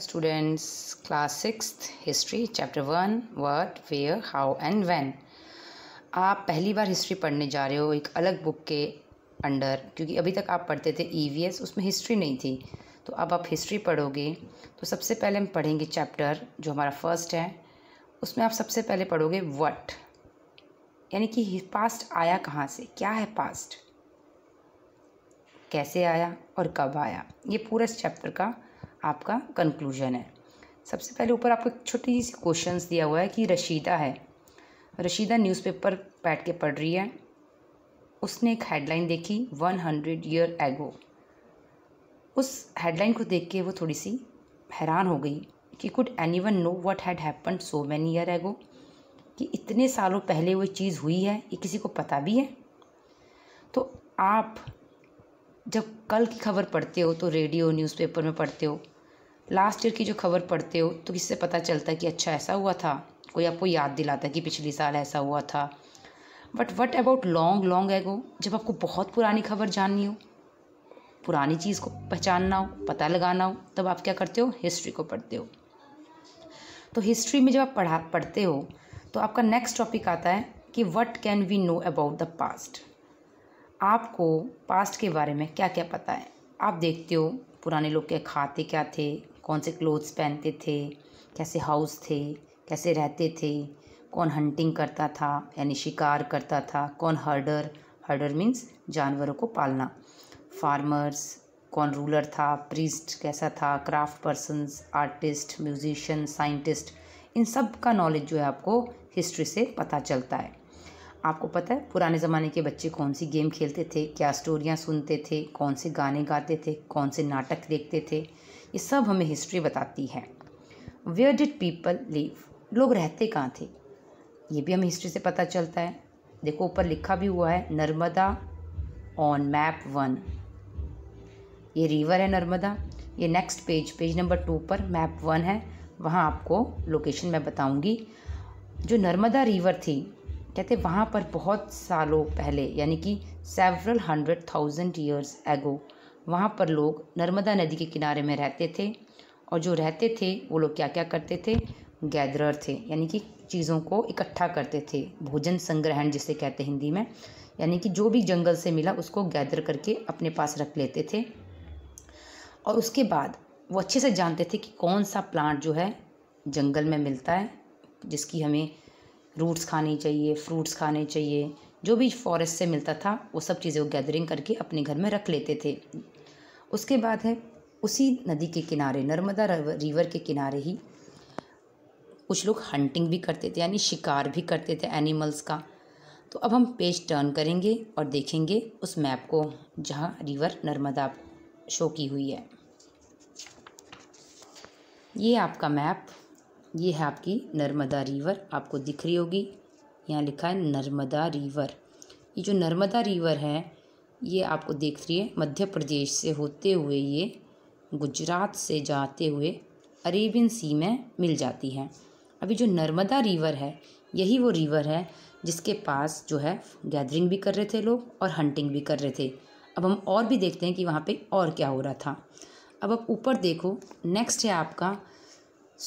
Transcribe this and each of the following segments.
students class six history chapter one what where how and when आप पहली बार history पढ़ने जा रहे हो एक अलग बुक के अंडर क्योंकि अभी तक आप पढ़ते थे ई e उसमें हिस्ट्री नहीं थी तो अब आप हिस्ट्री पढ़ोगे तो सबसे पहले हम पढ़ेंगे चैप्टर जो हमारा फर्स्ट है उसमें आप सबसे पहले पढ़ोगे वट यानी कि पास्ट आया कहाँ से क्या है पास्ट कैसे आया और कब आया ये पूरा इस चैप्टर का आपका कंक्लूजन है सबसे पहले ऊपर आपको एक छोटी सी क्वेश्चन दिया हुआ है कि रशीदा है रशीदा न्यूज़पेपर बैठ के पढ़ रही है उसने एक हेडलाइन देखी वन हंड्रेड ईयर एगो उस हेडलाइन को देख के वो थोड़ी सी हैरान हो गई कि could anyone know what had happen so many year ago कि इतने सालों पहले वो चीज़ हुई है ये किसी को पता भी है तो आप जब कल की खबर पढ़ते हो तो रेडियो न्यूज़पेपर में पढ़ते हो लास्ट ईयर की जो खबर पढ़ते हो तो किससे पता चलता है कि अच्छा ऐसा हुआ था कोई आपको याद दिलाता कि पिछले साल ऐसा हुआ था but what about long long ago जब आपको बहुत पुरानी खबर जाननी हो पुरानी चीज़ को पहचानना हो पता लगाना हो तब आप क्या करते हो हिस्ट्री को पढ़ते हो तो हिस्ट्री में जब आप पढ़ा पढ़ते हो तो आपका नेक्स्ट टॉपिक आता है कि what can we know about the past आपको पास्ट के बारे में क्या क्या पता है आप देखते हो पुराने लोग के खाते क्या थे कौन से क्लोथ्स पहनते थे कैसे हाउस थे कैसे रहते थे कौन हंटिंग करता था यानी शिकार करता था कौन हर्डर हर्डर मीन्स जानवरों को पालना फार्मर्स कौन रूलर था प्रीस्ट कैसा था craft persons artist musician scientist इन सब का नॉलेज जो है आपको हिस्ट्री से पता चलता है आपको पता है पुराने ज़माने के बच्चे कौन सी गेम खेलते थे क्या स्टोरियाँ सुनते थे कौन से गाने गाते थे कौन से नाटक देखते थे ये सब हमें हिस्ट्री बताती है वेयर डिड पीपल लिव लोग रहते कहाँ थे ये भी हमें हिस्ट्री से पता चलता है देखो ऊपर लिखा भी हुआ है नर्मदा ऑन मैप वन ये रिवर है नर्मदा ये next page page number two पर मैप वन है वहाँ आपको लोकेशन मैं बताऊँगी जो नर्मदा रिवर थी कहते वहाँ पर बहुत सालों पहले यानी कि several hundred thousand years ago वहाँ पर लोग नर्मदा नदी के किनारे में रहते थे और जो रहते थे वो लोग क्या क्या करते थे गैदरर थे यानी कि चीज़ों को इकट्ठा करते थे भोजन संग्रहण जिसे कहते हैं हिंदी में यानी कि जो भी जंगल से मिला उसको गैदर करके अपने पास रख लेते थे और उसके बाद वो अच्छे से जानते थे कि कौन सा प्लांट जो है जंगल में मिलता है जिसकी हमें रूट्स खानी चाहिए फ्रूट्स खाने चाहिए जो भी फॉरेस्ट से मिलता था वो सब चीज़ें वो गैदरिंग करके अपने घर में रख लेते थे उसके बाद है उसी नदी के किनारे नर्मदा रिवर के किनारे ही कुछ लोग हंटिंग भी करते थे यानी शिकार भी करते थे एनिमल्स का तो अब हम पेज टर्न करेंगे और देखेंगे उस मैप को जहाँ रिवर नर्मदा शो की हुई है ये आपका मैप ये है आपकी नर्मदा रिवर आपको दिख रही होगी यहाँ लिखा है नर्मदा रिवर ये जो नर्मदा रिवर है ये आपको देख रही है मध्य प्रदेश से होते हुए ये गुजरात से जाते हुए अरेबियन सी में मिल जाती है अभी जो नर्मदा रिवर है यही वो रिवर है जिसके पास जो है गैदरिंग भी कर रहे थे लोग और हंटिंग भी कर रहे थे अब हम और भी देखते हैं कि वहाँ पे और क्या हो रहा था अब अब ऊपर देखो नेक्स्ट है आपका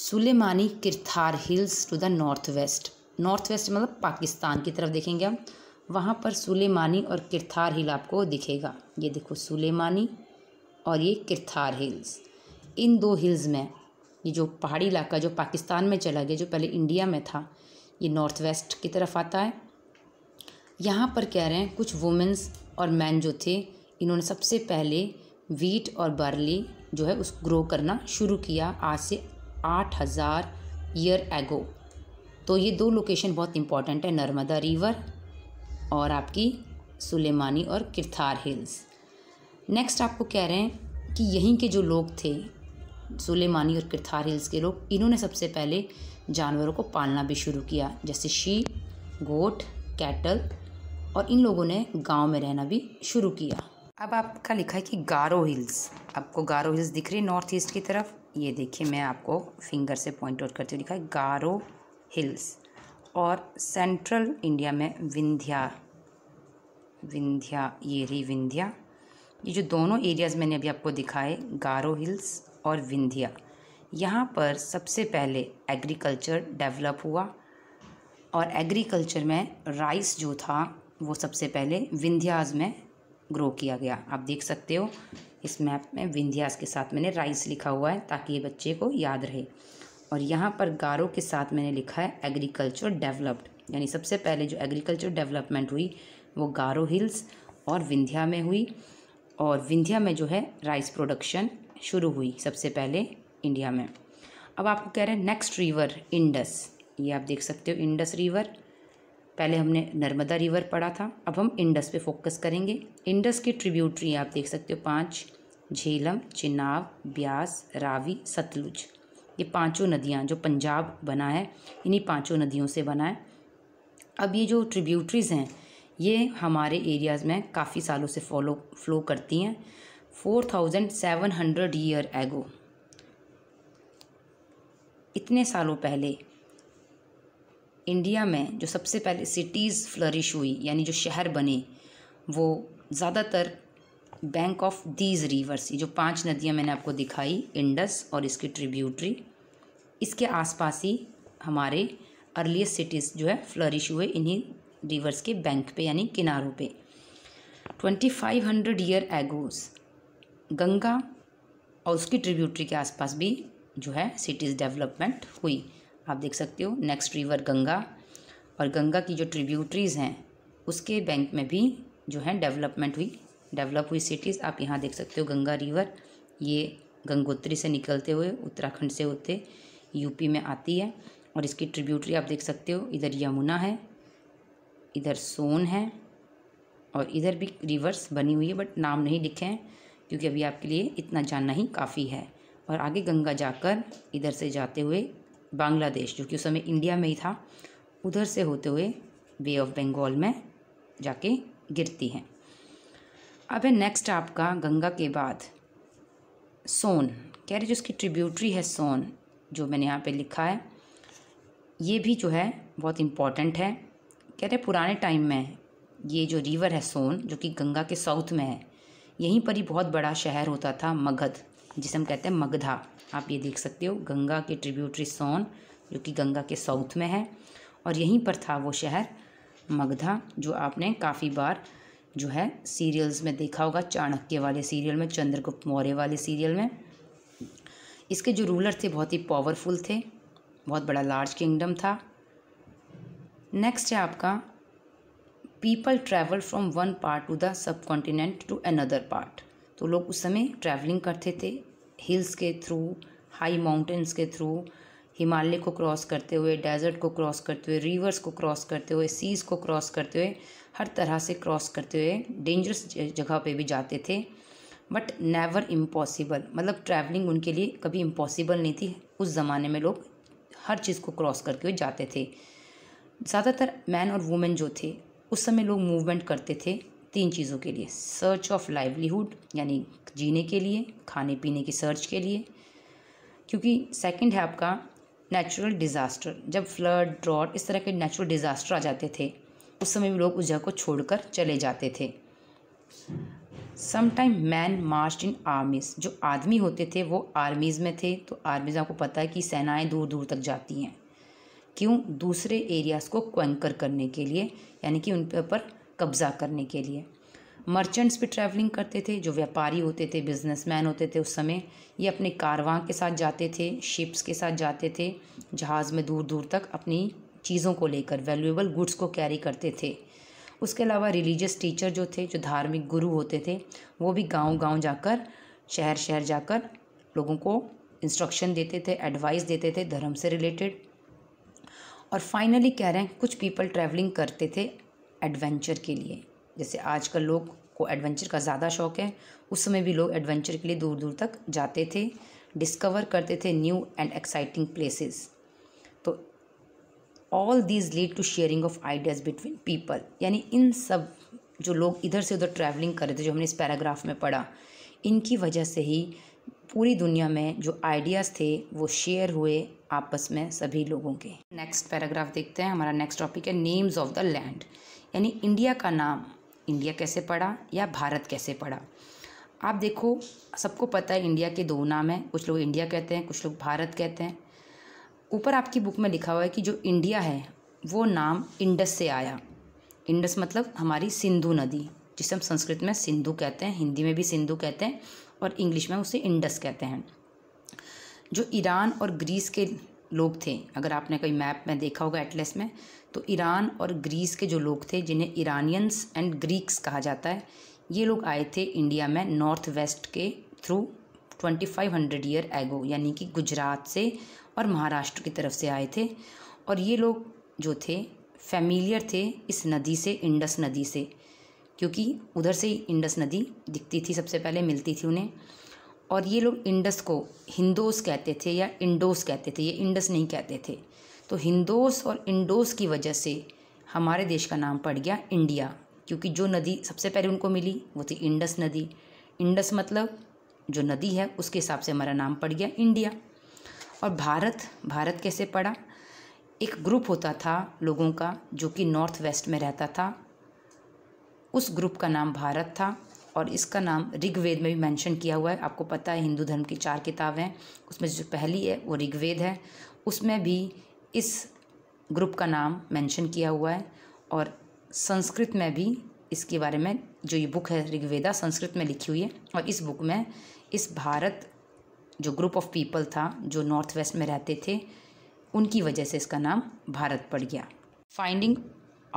Sulaimani Kirthar hills to the north west north west मतलब पाकिस्तान की तरफ देखेंगे हम वहाँ पर सुलेमानी और किरथार हिल आपको दिखेगा ये देखो सुलेमानी और ये किरथार हिल्स इन दो हिल्स में ये जो पहाड़ी इलाका जो पाकिस्तान में चला गया जो पहले इंडिया में था ये नॉर्थ वेस्ट की तरफ आता है यहाँ पर कह रहे हैं कुछ वुमेंस और मैन जो थे इन्होंने सबसे पहले वीट और बार्ली जो है उस ग्रो करना शुरू किया आज से आठ हज़ार ईयर एगो तो ये दो लोकेशन बहुत इंपॉर्टेंट है नर्मदा रिवर और आपकी सुलेमानी और किरथार हिल्स नेक्स्ट आपको कह रहे हैं कि यहीं के जो लोग थे सुलेमानी और किरथार हिल्स के लोग इन्होंने सबसे पहले जानवरों को पालना भी शुरू किया जैसे शी गोट कैटल और इन लोगों ने गांव में रहना भी शुरू किया अब आपका लिखा है कि गारो हिल्स आपको गारो हिल्स दिख रही है नॉर्थ ईस्ट की तरफ ये देखिए मैं आपको फिंगर से पॉइंट आउट करती हुए लिखा है गारो हिल्स और सेंट्रल इंडिया में विंध्या विंध्या ये रही विंध्या ये जो दोनों एरियाज़ मैंने अभी आपको दिखाए गारो हिल्स और विंध्या यहाँ पर सबसे पहले एग्रीकल्चर डेवलप हुआ और एग्रीकल्चर में राइस जो था वो सबसे पहले विंध्याज में ग्रो किया गया आप देख सकते हो इस मैप में विंध्याज के साथ मैंने राइस लिखा हुआ है ताकि ये बच्चे को याद रहे और यहाँ पर गारो के साथ मैंने लिखा है एग्रीकल्चर डेवलप्ड यानी सबसे पहले जो एग्रीकल्चर डेवलपमेंट हुई वो गारो हिल्स और विंध्या में हुई और विंध्या में जो है राइस प्रोडक्शन शुरू हुई सबसे पहले इंडिया में अब आपको कह रहे हैं नेक्स्ट रिवर इंडस ये आप देख सकते हो इंडस रिवर पहले हमने नर्मदा रिवर पढ़ा था अब हम इंडस पे फोकस करेंगे इंडस के ट्रिब्यूटरी आप देख सकते हो पांच झेलम चिनाब ब्यास रावी सतलुज ये पांचों नदियाँ जो पंजाब बना है इन्हीं पांचों नदियों से बना है अब ये जो ट्रिब्यूटरीज़ हैं ये हमारे एरियाज़ में काफ़ी सालों से फॉलो फ्लो करती हैं four thousand seven hundred year ago इतने सालों पहले इंडिया में जो सबसे पहले सिटीज़ फ्लरिश हुई यानी जो शहर बने वो ज़्यादातर बैंक ऑफ दीज रिवर्स जो पांच नदियां मैंने आपको दिखाई इंडस और इसकी ट्रिब्यूटरी इसके आसपास ही हमारे अर्लीस्ट सिटीज़ जो है फ्लरिश हुए इन्हीं रिवर्स के बैंक पे यानी किनारों पे twenty five hundred year agos Ganga और उसकी ट्रिब्यूटरी के आसपास भी जो है सिटीज़ डेवलपमेंट हुई आप देख सकते हो नेक्स्ट रिवर गंगा और गंगा की जो ट्रिब्यूटरीज़ हैं उसके बैंक में भी जो है डेवलपमेंट हुई डेवलप हुई सिटीज़ आप यहाँ देख सकते हो गंगा रिवर ये गंगोत्री से निकलते हुए उत्तराखंड से होते यूपी में आती है और इसकी ट्रिब्यूटरी आप देख सकते हो इधर यमुना है इधर सोन है और इधर भी रिवर्स बनी हुई है बट नाम नहीं लिखे हैं क्योंकि अभी आपके लिए इतना जानना ही काफ़ी है और आगे गंगा जाकर इधर से जाते हुए बांग्लादेश जो कि उस समय इंडिया में ही था उधर से होते हुए बे ऑफ बंगाल में जाके गिरती हैं अब है नेक्स्ट आपका गंगा के बाद सोन कह रहे जो उसकी ट्रिब्यूटरी है सोन जो मैंने यहाँ पे लिखा है ये भी जो है बहुत इम्पॉर्टेंट है कहते पुराने टाइम में ये जो रिवर है सोन जो कि गंगा के साउथ में है यहीं पर ही बहुत बड़ा शहर होता था मगध जिसे हम कहते हैं मगधा आप ये देख सकते हो गंगा के ट्रिब्यूटरी सोन जो कि गंगा के साउथ में है और यहीं पर था वो शहर मगधा जो आपने काफ़ी बार जो है सीरियल्स में देखा होगा चाणक्य वाले सीरियल में चंद्रगुप्त मौर्य वाले सीरियल में इसके जो रूलर थे बहुत ही पावरफुल थे बहुत बड़ा लार्ज किंगडम था नेक्स्ट है आपका people travel from one part to the subcontinent to another part तो लोग उस समय ट्रैवलिंग करते थे हिल्स के थ्रू हाई माउंटेंस के थ्रू हिमालय को क्रॉस करते हुए डेजर्ट को क्रॉस करते हुए रिवर्स को क्रॉस करते हुए सीज को क्रॉस करते हुए हर तरह से क्रॉस करते हुए डेंजरस जगह पे भी जाते थे बट नेवर इम्पॉसिबल मतलब ट्रैवलिंग उनके लिए कभी इम्पॉसिबल नहीं थी उस ज़माने में लोग हर चीज़ को क्रॉस करके हुए जाते थे ज़्यादातर मैन और वुमेन जो थे उस समय लोग मूवमेंट करते थे तीन चीज़ों के लिए सर्च ऑफ लाइवलीहुड यानी जीने के लिए खाने पीने की सर्च के लिए क्योंकि सेकंड है आपका नेचुरल डिज़ास्टर जब फ्लड ड्रॉट इस तरह के नेचुरल डिज़ास्टर आ जाते थे उस समय भी लोग उस जगह को छोड़कर चले जाते थे sometime man march in armies जो आदमी होते थे वो आर्मीज़ में थे तो आर्मीज़ आपको पता है कि सेनाएं दूर दूर तक जाती हैं क्यों दूसरे एरियाज़ को क्वेंकर करने के लिए यानी कि उन पर कब्ज़ा करने के लिए मर्चेंट्स भी ट्रैवलिंग करते थे जो व्यापारी होते थे बिजनेसमैन होते थे उस समय ये अपने कारवां के साथ जाते थे शिप्स के साथ जाते थे जहाज़ में दूर दूर तक अपनी चीज़ों को लेकर वैल्यूएबल गुड्स को कैरी करते थे उसके अलावा रिलीजियस टीचर जो थे जो धार्मिक गुरु होते थे वो भी गांव-गांव जाकर शहर शहर जाकर लोगों को इंस्ट्रक्शन देते थे एडवाइस देते थे धर्म से रिलेटेड और फाइनली कह रहे हैं कुछ पीपल ट्रैवलिंग करते थे एडवेंचर के लिए जैसे आजकल लोग को एडवेंचर का ज़्यादा शौक है उस समय भी लोग एडवेंचर के लिए दूर दूर तक जाते थे डिस्कवर करते थे न्यू एंड एक्साइटिंग प्लेसेस तो all these lead to sharing of ideas between people यानी इन सब जो लोग इधर से उधर ट्रैवलिंग कर रहे थे जो हमने इस पैराग्राफ में पढ़ा इनकी वजह से ही पूरी दुनिया में जो आइडियाज़ थे वो शेयर हुए आपस में सभी लोगों के नेक्स्ट पैराग्राफ देखते हैं हमारा नेक्स्ट टॉपिक है नेम्स ऑफ द लैंड यानी इंडिया का नाम इंडिया कैसे पड़ा या भारत कैसे पड़ा आप देखो सबको पता है इंडिया के दो नाम हैं कुछ लोग इंडिया कहते हैं कुछ लोग भारत कहते हैं ऊपर आपकी बुक में लिखा हुआ है कि जो इंडिया है वो नाम इंडस से आया इंडस मतलब हमारी सिंधु नदी जिसे हम संस्कृत में सिंधु कहते हैं हिंदी में भी सिंधु कहते हैं और इंग्लिश में उसे इंडस कहते हैं जो ईरान और ग्रीस के लोग थे अगर आपने कोई मैप में देखा होगा एटलेस में तो ईरान और ग्रीस के जो लोग थे जिन्हें ईरानियंस एंड ग्रीक्स कहा जाता है ये लोग आए थे इंडिया में नॉर्थ वेस्ट के through twenty five hundred year ago यानी कि गुजरात से और महाराष्ट्र की तरफ से आए थे और ये लोग जो थे फेमिलियर थे इस नदी से इंडस नदी से क्योंकि उधर से ही इंडस नदी दिखती थी सबसे पहले मिलती थी उन्हें और ये लोग इंडस को हिंदोस कहते थे या इंडोस कहते थे ये इंडस नहीं कहते थे तो हिंदोस और इंडोस की वजह से हमारे देश का नाम पड़ गया इंडिया क्योंकि जो नदी सबसे पहले उनको मिली वो थी इंडस नदी इंडस मतलब जो नदी है उसके हिसाब से हमारा नाम पड़ गया इंडिया और भारत भारत कैसे पड़ा एक ग्रुप होता था लोगों का जो कि नॉर्थ वेस्ट में रहता था उस ग्रुप का नाम भारत था और इसका नाम ऋग्वेद में भी मेंशन किया हुआ है आपको पता है हिंदू धर्म की चार किताबें हैं उसमें जो पहली है वो ऋग्वेद है उसमें भी इस ग्रुप का नाम मेंशन किया हुआ है और संस्कृत में भी इसके बारे में जो ये बुक है ऋग्वेदा संस्कृत में लिखी हुई है और इस बुक में इस भारत जो ग्रुप ऑफ पीपल था जो नॉर्थ वेस्ट में रहते थे उनकी वजह से इसका नाम भारत पड़ गया finding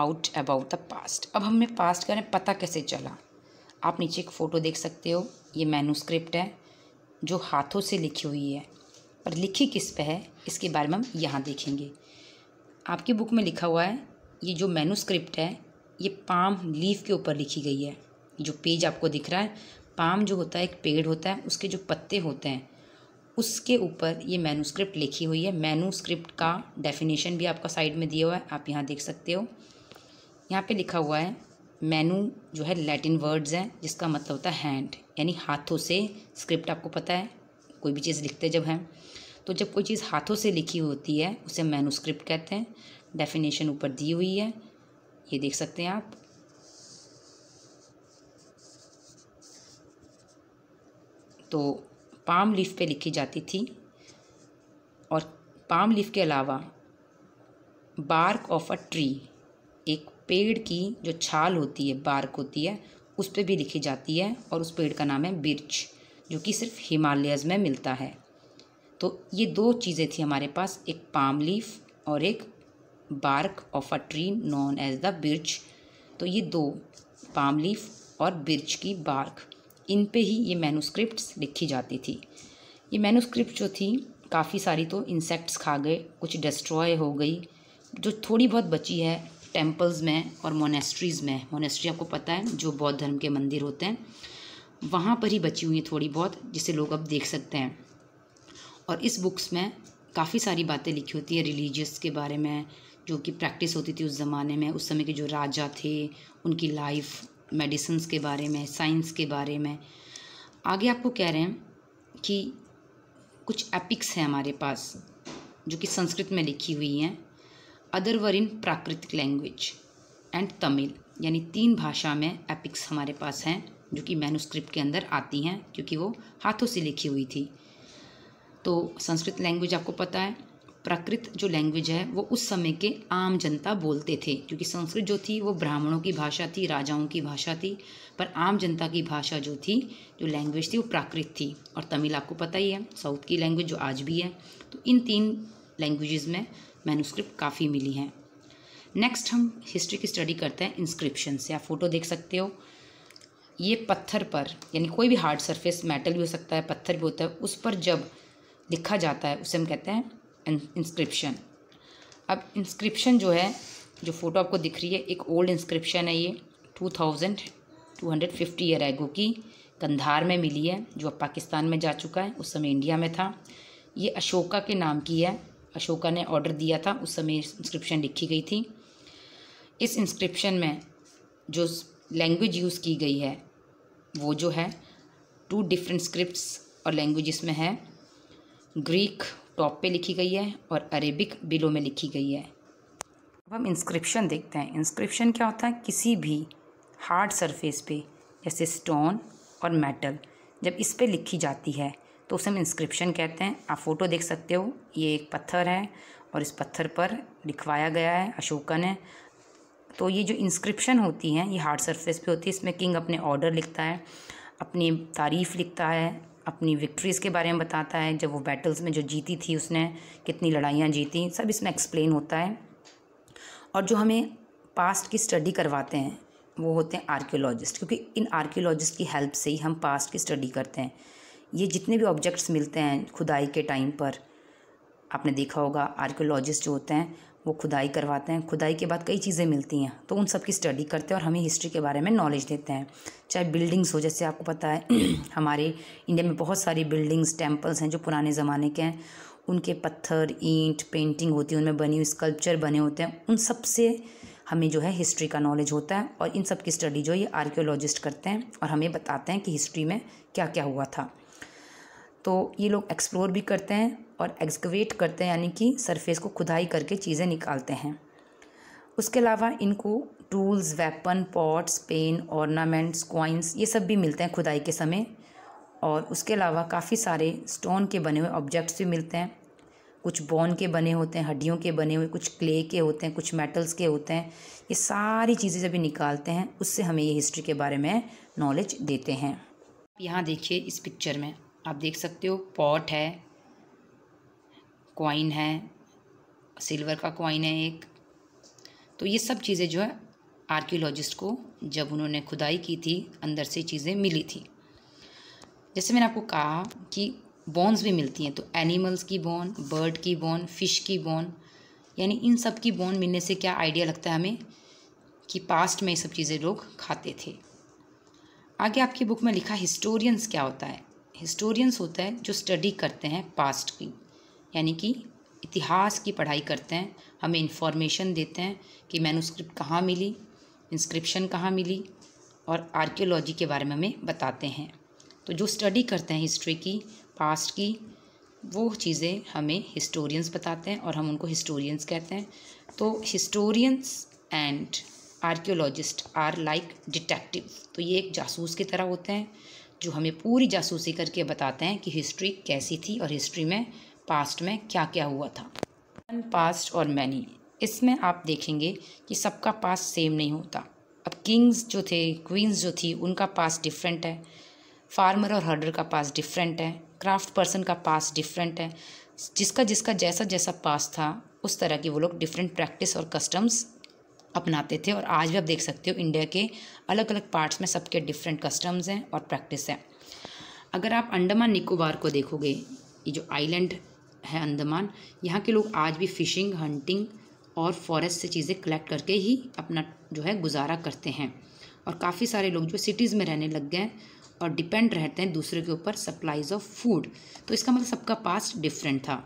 out about the past अब हमें पास्ट में पता कैसे चला आप नीचे एक फ़ोटो देख सकते हो ये मैनूस्क्रिप्ट है जो हाथों से लिखी हुई है पर लिखी किस पे है इसके बारे में हम यहाँ देखेंगे आपकी बुक में लिखा हुआ है ये जो मैनूस्क्रिप्ट है ये पाम लीफ के ऊपर लिखी गई है जो पेज आपको दिख रहा है पाम जो होता है एक पेड़ होता है उसके जो पत्ते होते हैं उसके ऊपर ये मैनूस्क्रिप्ट लिखी हुई है मैनूस्क्रिप्ट का डेफिनेशन भी आपका साइड में दिया हुआ है आप यहाँ देख सकते हो यहाँ पे लिखा हुआ है मेनू जो है लैटिन वर्ड्स हैं जिसका मतलब होता है हैंड यानी हाथों से स्क्रिप्ट आपको पता है कोई भी चीज़ लिखते जब हैं तो जब कोई चीज़ हाथों से लिखी होती है उसे मेनू स्क्रिप्ट कहते हैं डेफिनेशन ऊपर दी हुई है ये देख सकते हैं आप तो पाम लीफ पे लिखी जाती थी और पाम लीफ के अलावा बार्क ऑफ अ ट्री एक पेड़ की जो छाल होती है बार्क होती है उस पर भी लिखी जाती है और उस पेड़ का नाम है बिरच जो कि सिर्फ हिमालयस में मिलता है तो ये दो चीज़ें थी हमारे पास एक पाम लीफ और एक bark of a tree known as the birch तो ये दो पाम लीफ और बिरच की बार्क इन पे ही ये मैनुस्क्रिप्ट्स लिखी जाती थी ये मैनुस्क्रिप्ट जो थी काफ़ी सारी तो इंसेक्ट्स खा गए कुछ डिस्ट्रॉय हो गई जो थोड़ी बहुत बची है टेम्पल्स में और मोनेस्ट्रीज़ में मोनेस्ट्री आपको पता है जो बौद्ध धर्म के मंदिर होते हैं वहाँ पर ही बची हुई है थोड़ी बहुत जिसे लोग अब देख सकते हैं और इस बुक्स में काफ़ी सारी बातें लिखी होती है रिलीजियस के बारे में जो कि प्रैक्टिस होती थी उस ज़माने में उस समय के जो राजा थे उनकी लाइफ मेडिसन्स के बारे में साइंस के बारे में आगे आपको कह रहे हैं कि कुछ एपिक्स हैं हमारे पास जो कि संस्कृत में लिखी हुई हैं अदर वर इन प्राकृतिक लैंग्वेज एंड तमिल यानी तीन भाषा में एपिक्स हमारे पास हैं जो कि मैनुस्क्रिप्ट के अंदर आती हैं क्योंकि वो हाथों से लिखी हुई थी तो संस्कृत लैंग्वेज आपको पता है प्राकृत जो लैंग्वेज है वो उस समय के आम जनता बोलते थे क्योंकि संस्कृत जो थी वो ब्राह्मणों की भाषा थी राजाओं की भाषा थी पर आम जनता की भाषा जो थी जो लैंग्वेज थी वो प्राकृत थी और तमिल आपको पता ही है साउथ की लैंग्वेज जो आज भी है तो इन तीन लैंग्वेजेस में मैनुस्क्रिप्ट काफ़ी मिली हैं नेक्स्ट हम हिस्ट्री की स्टडी करते हैं इंस्क्रिप्शन से आप फ़ोटो देख सकते हो ये पत्थर पर यानी कोई भी हार्ड सरफेस मेटल भी हो सकता है पत्थर भी होता है उस पर जब लिखा जाता है उसे हम कहते हैं इंस्क्रिप्शन अब इंस्क्रिप्शन जो है जो फ़ोटो आपको दिख रही है एक ओल्ड इंस्क्रिप्शन है ये two thousand two hundred fifty year ago की कंधार में मिली है जो अब पाकिस्तान में जा चुका है उस समय इंडिया में था ये अशोका के नाम की है अशोका ने ऑर्डर दिया था उस समय इंस्क्रिप्शन लिखी गई थी इस इंस्क्रिप्शन में जो लैंग्वेज यूज़ की गई है वो जो है टू डिफरेंट स्क्रिप्ट्स और लैंग्वेज में है ग्रीक टॉप पे लिखी गई है और अरेबिक बिलो में लिखी गई है अब हम इंस्क्रिप्शन देखते हैं इंस्क्रिप्शन क्या होता है किसी भी हार्ड सरफेस पे जैसे स्टोन और मेटल जब इस पर लिखी जाती है तो उसे हम इंस्क्रिप्शन कहते हैं आप फ़ोटो देख सकते हो ये एक पत्थर है और इस पत्थर पर लिखवाया गया है अशोका ने तो ये जो इंस्क्रिप्शन होती हैं ये हार्ड सरफेस पे होती है इसमें किंग अपने ऑर्डर लिखता है अपनी तारीफ़ लिखता है अपनी विक्ट्रीज़ के बारे में बताता है जब वो बैटल्स में जो जीती थी उसने कितनी लड़ाइयाँ जीती सब इसमें एक्सप्लेन होता है और जो हमें पास्ट की स्टडी करवाते हैं वो होते हैं आर्क्योलॉजिस्ट क्योंकि इन आर्क्योलॉजिस्ट की हेल्प से ही हम पास्ट की स्टडी करते हैं ये जितने भी ऑब्जेक्ट्स मिलते हैं खुदाई के टाइम पर आपने देखा होगा आर्कियोलॉजिस्ट जो होते हैं वो खुदाई करवाते हैं खुदाई के बाद कई चीज़ें मिलती हैं तो उन सब की स्टडी करते हैं और हमें हिस्ट्री के बारे में नॉलेज देते हैं चाहे बिल्डिंग्स हो जैसे आपको पता है हमारे इंडिया में बहुत सारी बिल्डिंग्स टेम्पल्स हैं जो पुराने ज़माने के हैं उनके पत्थर ईंट पेंटिंग होती है उनमें बनी हुई स्कल्पचर बने होते हैं उन सब से हमें जो है हिस्ट्री का नॉलेज होता है और इन सब की स्टडी जो ये आर्कियोलॉजिस्ट करते हैं और हमें बताते हैं कि हिस्ट्री में क्या क्या हुआ था तो ये लोग एक्सप्लोर भी करते हैं और एक्सकवेट करते हैं यानी कि सरफेस को खुदाई करके चीज़ें निकालते हैं उसके अलावा इनको tools weapon pots pan ornaments coins ये सब भी मिलते हैं खुदाई के समय और उसके अलावा काफ़ी सारे स्टोन के बने हुए ऑब्जेक्ट्स भी मिलते हैं कुछ बॉन के बने होते हैं हड्डियों के बने हुए कुछ क्ले के होते हैं कुछ मेटल्स के होते हैं ये सारी चीज़ें जब निकालते हैं उससे हमें ये हिस्ट्री के बारे में नॉलेज देते हैं यहाँ देखिए इस पिक्चर में आप देख सकते हो पॉट है कॉइन है सिल्वर का कॉइन है एक तो ये सब चीज़ें जो है आर्कियोलॉजिस्ट को जब उन्होंने खुदाई की थी अंदर से चीज़ें मिली थी जैसे मैंने आपको कहा कि बोन्स भी मिलती हैं तो एनिमल्स की बोन बर्ड की बोन फिश की बोन यानी इन सब की बोन मिलने से क्या आइडिया लगता है हमें कि पास्ट में ये सब चीज़ें लोग खाते थे आगे आपकी बुक में लिखा हिस्टोरियंस क्या होता है हिस्टोरियंस होते हैं जो स्टडी करते हैं पास्ट की यानी कि इतिहास की पढ़ाई करते हैं हमें इन्फॉर्मेशन देते हैं कि मैनुस्क्रिप्ट कहाँ मिली इंस्क्रिप्शन कहाँ मिली और आर्कियोलॉजी के बारे में हमें बताते हैं तो जो स्टडी करते हैं हिस्ट्री की पास्ट की वो चीज़ें हमें हिस्टोरियंस बताते हैं और हम उनको हिस्टोरियंस कहते हैं तो historians and archaeologist are like detective तो ये एक जासूस की तरह होते हैं जो हमें पूरी जासूसी करके बताते हैं कि हिस्ट्री कैसी थी और हिस्ट्री में पास्ट में क्या क्या हुआ था वन पास्ट और मैनी इसमें आप देखेंगे कि सबका पास सेम नहीं होता अब किंग्स जो थे क्वींस जो थी उनका पास डिफरेंट है फार्मर और हर्डर का पास डिफरेंट है क्राफ्ट पर्सन का पास डिफरेंट है जिसका जिसका जैसा जैसा पास था उस तरह की वो लोग डिफरेंट प्रैक्टिस और कस्टम्स अपनाते थे और आज भी आप देख सकते हो इंडिया के अलग अलग पार्ट्स में सबके डिफरेंट कस्टम्स हैं और प्रैक्टिस हैं अगर आप अंडमान निकोबार को देखोगे ये जो आइलैंड है अंडमान यहाँ के लोग आज भी फ़िशिंग हंटिंग और फॉरेस्ट से चीज़ें कलेक्ट करके ही अपना जो है गुजारा करते हैं और काफ़ी सारे लोग जो सिटीज़ में रहने लग गए और डिपेंड रहते हैं दूसरे के ऊपर सप्लाईज़ ऑफ फूड तो इसका मतलब सबका पास्ट डिफरेंट था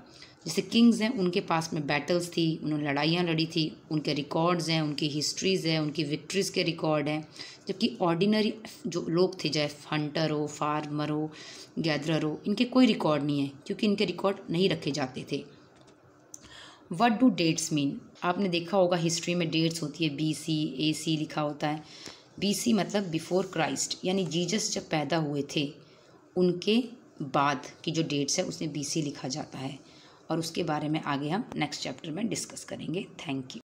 जैसे किंग्स हैं उनके पास में बैटल्स थी उन्होंने लड़ाइयाँ लड़ी थी उनके रिकॉर्ड्स हैं उनकी हिस्ट्रीज़ हैं उनकी विक्ट्रीज़ के रिकॉर्ड हैं जबकि ऑर्डिनरी जो लोग थे जैसे हंटर हो फार्मर हो गैदरर हो इनके कोई रिकॉर्ड नहीं है क्योंकि इनके रिकॉर्ड नहीं रखे जाते थे वट डू डेट्स मीन आपने देखा होगा हिस्ट्री में डेट्स होती है बी सी ए सी लिखा होता है बी सी मतलब बिफोर क्राइस्ट यानी जीजस जब पैदा हुए थे उनके बाद की जो डेट्स है उसमें बी सी लिखा जाता है और उसके बारे में आगे हम नेक्स्ट चैप्टर में डिस्कस करेंगे थैंक यू